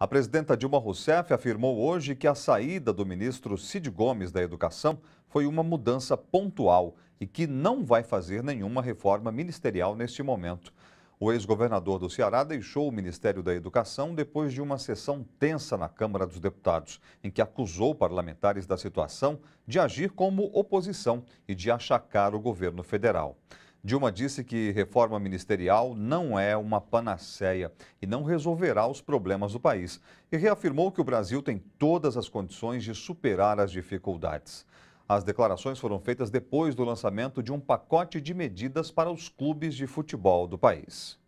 A presidenta Dilma Rousseff afirmou hoje que a saída do ministro Cid Gomes da Educação foi uma mudança pontual e que não vai fazer nenhuma reforma ministerial neste momento. O ex-governador do Ceará deixou o Ministério da Educação depois de uma sessão tensa na Câmara dos Deputados, em que acusou parlamentares da situação de agir como oposição e de achacar o governo federal. Dilma disse que reforma ministerial não é uma panaceia e não resolverá os problemas do país. E reafirmou que o Brasil tem todas as condições de superar as dificuldades. As declarações foram feitas depois do lançamento de um pacote de medidas para os clubes de futebol do país.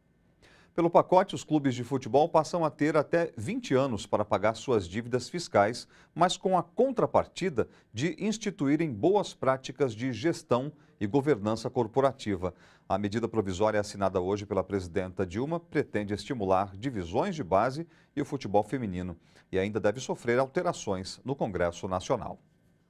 Pelo pacote, os clubes de futebol passam a ter até 20 anos para pagar suas dívidas fiscais, mas com a contrapartida de instituírem boas práticas de gestão e governança corporativa. A medida provisória é assinada hoje pela presidenta Dilma pretende estimular divisões de base e o futebol feminino e ainda deve sofrer alterações no Congresso Nacional.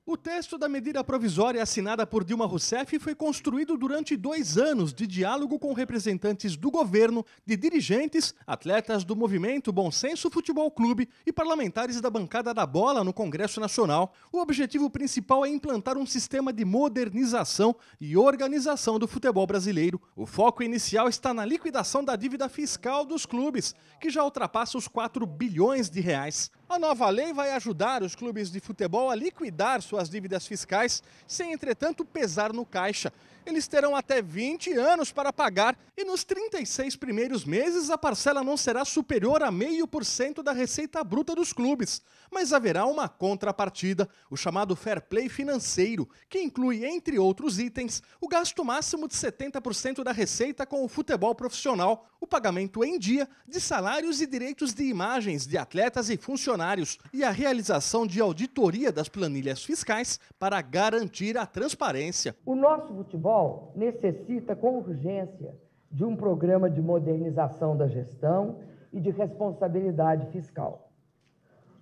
O texto da medida provisória assinada por Dilma Rousseff foi construído durante dois anos de diálogo com representantes do governo, de dirigentes, atletas do movimento Bom Senso Futebol Clube e parlamentares da bancada da bola no Congresso Nacional. O objetivo principal é implantar um sistema de modernização e organização do futebol brasileiro. O foco inicial está na liquidação da dívida fiscal dos clubes, que já ultrapassa os 4 bilhões de reais. A nova lei vai ajudar os clubes de futebol a liquidar suas dívidas fiscais, sem, entretanto, pesar no caixa. Eles terão até 20 anos para pagar e nos 36 primeiros meses a parcela não será superior a 0,5% da receita bruta dos clubes. Mas haverá uma contrapartida, o chamado fair play financeiro, que inclui, entre outros itens, o gasto máximo de 70% da receita com o futebol profissional, o pagamento em dia de salários e direitos de imagens de atletas e funcionários funcionários e a realização de auditoria das planilhas fiscais para garantir a transparência. O nosso futebol necessita com urgência de um programa de modernização da gestão e de responsabilidade fiscal.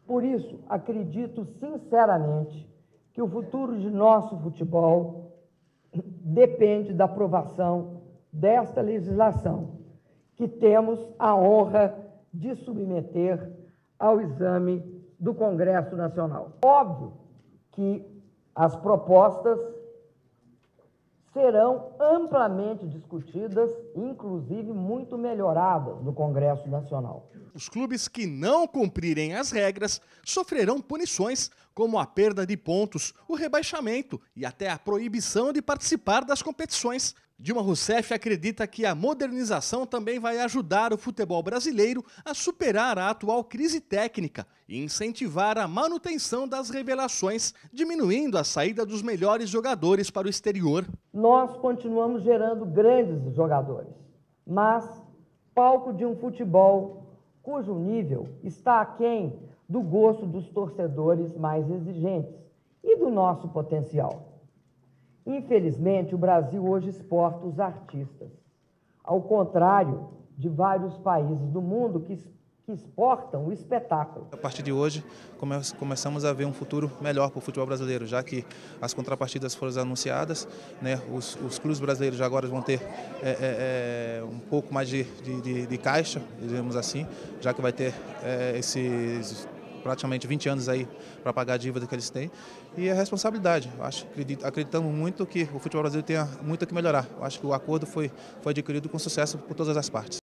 Por isso, acredito sinceramente que o futuro de nosso futebol depende da aprovação desta legislação, que temos a honra de submeter ao exame do Congresso Nacional. Óbvio que as propostas serão amplamente discutidas, inclusive muito melhoradas no Congresso Nacional. Os clubes que não cumprirem as regras sofrerão punições, como a perda de pontos, o rebaixamento e até a proibição de participar das competições. Dilma Rousseff acredita que a modernização também vai ajudar o futebol brasileiro a superar a atual crise técnica e incentivar a manutenção das revelações, diminuindo a saída dos melhores jogadores para o exterior. Nós continuamos gerando grandes jogadores, mas palco de um futebol cujo nível está aquém do gosto dos torcedores mais exigentes e do nosso potencial. Infelizmente, o Brasil hoje exporta os artistas, ao contrário de vários países do mundo que, exportam o espetáculo. A partir de hoje, come, começamos a ver um futuro melhor para o futebol brasileiro, já que as contrapartidas foram anunciadas, né, os, os clubes brasileiros já agora vão ter é, é, é um pouco mais de, de, de, de, caixa, digamos assim, já que vai ter é, esses praticamente 20 anos aí para pagar a dívida que eles têm. E é responsabilidade. Eu acho, acredito, acreditamos muito que o futebol brasileiro tenha muito a que melhorar. Eu acho que o acordo foi, foi adquirido com sucesso por todas as partes.